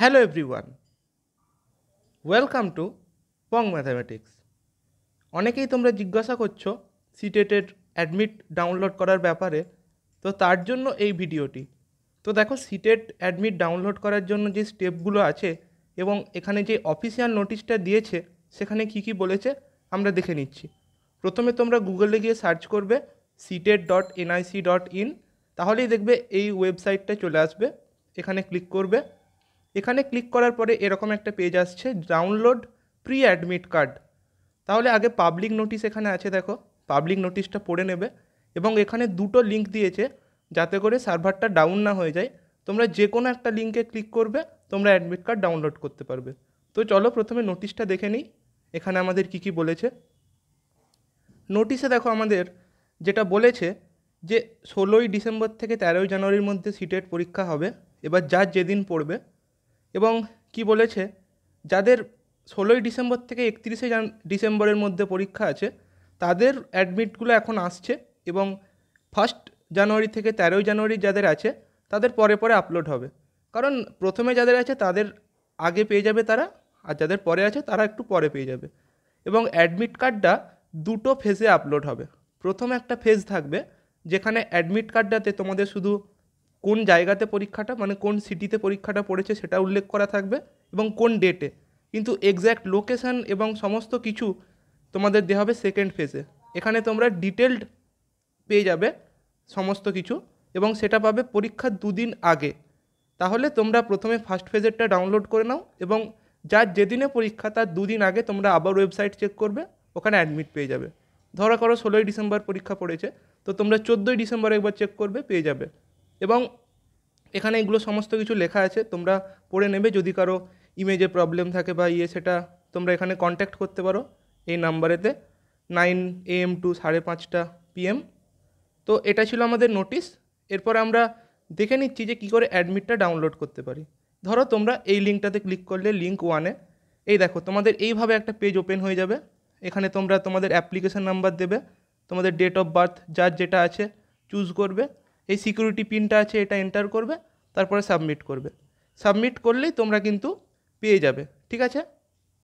hello everyone welcome to পং mathematics অনেকেই তোমরা জিজ্ঞাসা করছো সিটেটের অ্যাডমিট ডাউনলোড করার ব্যাপারে তো তার জন্য এই ভিডিওটি তো দেখো সিটেট অ্যাডমিট ডাউনলোড করার জন্য যে স্টেপগুলো আছে এবং এখানে যে অফিসিয়াল নোটিশটা দিয়েছে সেখানে কি কি বলেছে আমরা দেখে নিচ্ছি প্রথমে তোমরা গুগলে গিয়ে সার্চ করবে CTET dot NIC dot in তাহলেই দেখবে এই ওয়েবসাইটটা চলে আসবে এখানে ক্লিক করবে এখানে ক্লিক করার পরে এরকম একটা পেজ আসছে ডাউনলোড প্রি অ্যাডমিট কার্ড তাহলে আগে পাবলিক নোটিশ এখানে আছে দেখো পাবলিক নোটিশটা পড়ে নেবে এবং এখানে দুটো লিঙ্ক দিয়েছে যাতে করে সার্ভারটা ডাউন না হয়ে যায় তোমরা যে কোনো একটা লিঙ্কে ক্লিক করবে তোমরা অ্যাডমিট কার্ড ডাউনলোড করতে পারবে তো চলো প্রথমে নোটিশটা দেখে নিই এখানে আমাদের কি কি বলেছে নোটিশে দেখো আমাদের যেটা বলেছে যে ষোলোই ডিসেম্বর থেকে তেরোই জানুয়ারির মধ্যে সিটেট পরীক্ষা হবে এবার যার যেদিন পড়বে এবং কি বলেছে যাদের ষোলোই ডিসেম্বর থেকে একত্রিশে জান ডিসেম্বরের মধ্যে পরীক্ষা আছে তাদের অ্যাডমিটগুলো এখন আসছে এবং ফার্স্ট জানুয়ারি থেকে তেরোই জানুয়ারি যাদের আছে তাদের পরে পরে আপলোড হবে কারণ প্রথমে যাদের আছে তাদের আগে পেয়ে যাবে তারা আর যাদের পরে আছে তারা একটু পরে পেয়ে যাবে এবং অ্যাডমিট কার্ডটা দুটো ফেজে আপলোড হবে প্রথম একটা ফেজ থাকবে যেখানে অ্যাডমিট কার্ডটাতে তোমাদের শুধু কোন জায়গাতে পরীক্ষাটা মানে কোন সিটিতে পরীক্ষাটা পড়েছে সেটা উল্লেখ করা থাকবে এবং কোন ডেটে কিন্তু এক্স্যাক্ট লোকেশান এবং সমস্ত কিছু তোমাদের দেওয়া হবে সেকেন্ড ফেজে এখানে তোমরা ডিটেলড পেয়ে যাবে সমস্ত কিছু এবং সেটা পাবে পরীক্ষার দুদিন আগে তাহলে তোমরা প্রথমে ফার্স্ট ফেজেরটা ডাউনলোড করে নাও এবং যার যেদিনে পরীক্ষা তার দুদিন আগে তোমরা আবার ওয়েবসাইট চেক করবে ওখানে অ্যাডমিট পেয়ে যাবে ধরা করো ষোলোই ডিসেম্বর পরীক্ষা পড়েছে তো তোমরা চোদ্দোই ডিসেম্বর একবার চেক করবে পেয়ে যাবে এবং এখানে এগুলো সমস্ত কিছু লেখা আছে তোমরা পড়ে নেবে যদি কারো ইমেজে প্রবলেম থাকে বা ইয়ে সেটা তোমরা এখানে কন্ট্যাক্ট করতে পারো এই নাম্বারেতে নাইন এএম টু সাড়ে পাঁচটা পিএম তো এটা ছিল আমাদের নোটিশ এরপরে আমরা দেখে নিচ্ছি যে কী করে অ্যাডমিটটা ডাউনলোড করতে পারি ধরো তোমরা এই লিঙ্কটাতে ক্লিক করলে লিঙ্ক ওয়ানে এই দেখো তোমাদের এইভাবে একটা পেজ ওপেন হয়ে যাবে এখানে তোমরা তোমাদের অ্যাপ্লিকেশান নাম্বার দেবে তোমাদের ডেট অফ বার্থ যার যেটা আছে চুজ করবে এই সিকিউরিটি পিনটা আছে এটা এন্টার করবে তারপরে সাবমিট করবে সাবমিট করলেই তোমরা কিন্তু পেয়ে যাবে ঠিক আছে